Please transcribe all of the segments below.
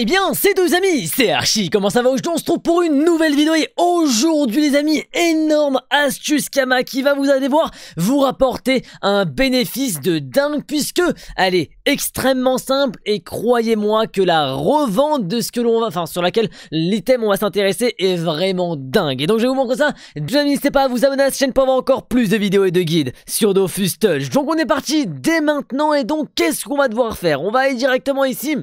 Eh bien, c'est deux amis, c'est Archie, comment ça va Aujourd'hui, on se trouve pour une nouvelle vidéo et aujourd'hui, les amis, énorme astuce Kama qui va vous aller voir vous rapporter un bénéfice de dingue puisque elle est extrêmement simple et croyez-moi que la revente de ce que l'on va, enfin, sur laquelle l'item on va s'intéresser est vraiment dingue. Et donc, je vais vous montrer ça. n'hésitez pas à vous abonner à cette chaîne pour avoir encore plus de vidéos et de guides sur Dofus Touch. Donc, on est parti dès maintenant et donc, qu'est-ce qu'on va devoir faire On va aller directement ici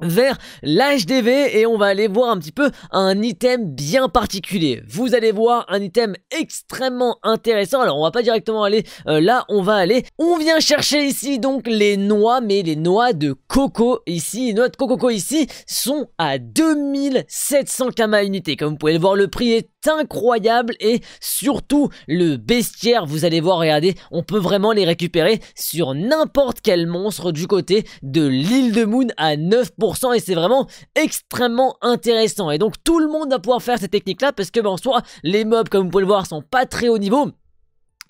vers l'HDV et on va aller voir un petit peu un item bien particulier. Vous allez voir un item extrêmement intéressant. Alors on va pas directement aller euh, là, on va aller. On vient chercher ici donc les noix, mais les noix de coco ici, les noix de coco ici sont à 2700 kama unités. Comme vous pouvez le voir, le prix est incroyable et surtout le bestiaire, vous allez voir, regardez, on peut vraiment les récupérer sur n'importe quel monstre du côté de l'île de Moon à 9% et c'est vraiment extrêmement intéressant. Et donc tout le monde va pouvoir faire cette technique là parce que ben, en soi les mobs comme vous pouvez le voir sont pas très haut niveau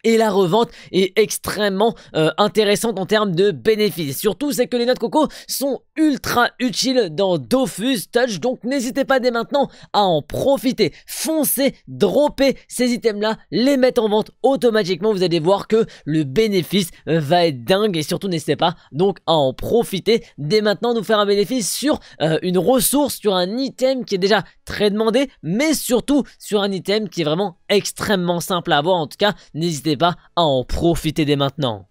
et la revente est extrêmement euh, intéressante en termes de bénéfices. Surtout, c'est que les notes coco sont ultra utile dans Dofus Touch, donc n'hésitez pas dès maintenant à en profiter. Foncez, droppez ces items-là, les mettre en vente automatiquement, vous allez voir que le bénéfice va être dingue et surtout n'hésitez pas donc à en profiter dès maintenant, nous faire un bénéfice sur euh, une ressource, sur un item qui est déjà très demandé, mais surtout sur un item qui est vraiment extrêmement simple à avoir, en tout cas n'hésitez pas à en profiter dès maintenant.